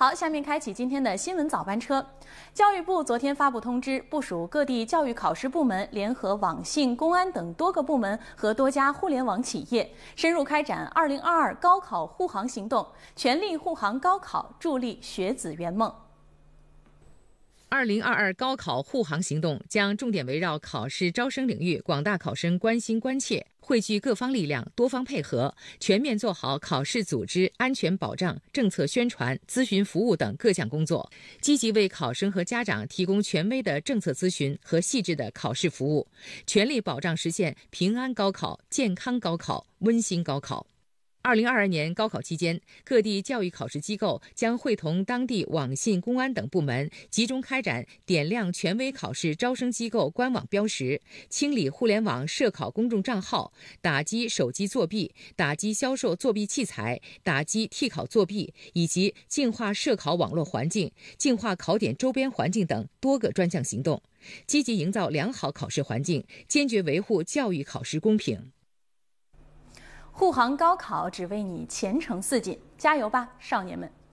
好，下面开启今天的新闻早班车。教育部昨天发布通知，部署各地教育考试部门联合网信、公安等多个部门和多家互联网企业，深入开展二零二二高考护航行动，全力护航高考，助力学子圆梦。二零二二高考护航行动将重点围绕考试招生领域广大考生关心关切，汇聚各方力量，多方配合，全面做好考试组织、安全保障、政策宣传、咨询服务等各项工作，积极为考生和家长提供权威的政策咨询和细致的考试服务，全力保障实现平安高考、健康高考、温馨高考。二零二二年高考期间，各地教育考试机构将会同当地网信、公安等部门，集中开展点亮权威考试招生机构官网标识、清理互联网涉考公众账号、打击手机作弊、打击销售作弊器材、打击替考作弊以及净化涉考网络环境、净化考点周边环境等多个专项行动，积极营造良好考试环境，坚决维护教育考试公平。护航高考，只为你前程似锦，加油吧，少年们！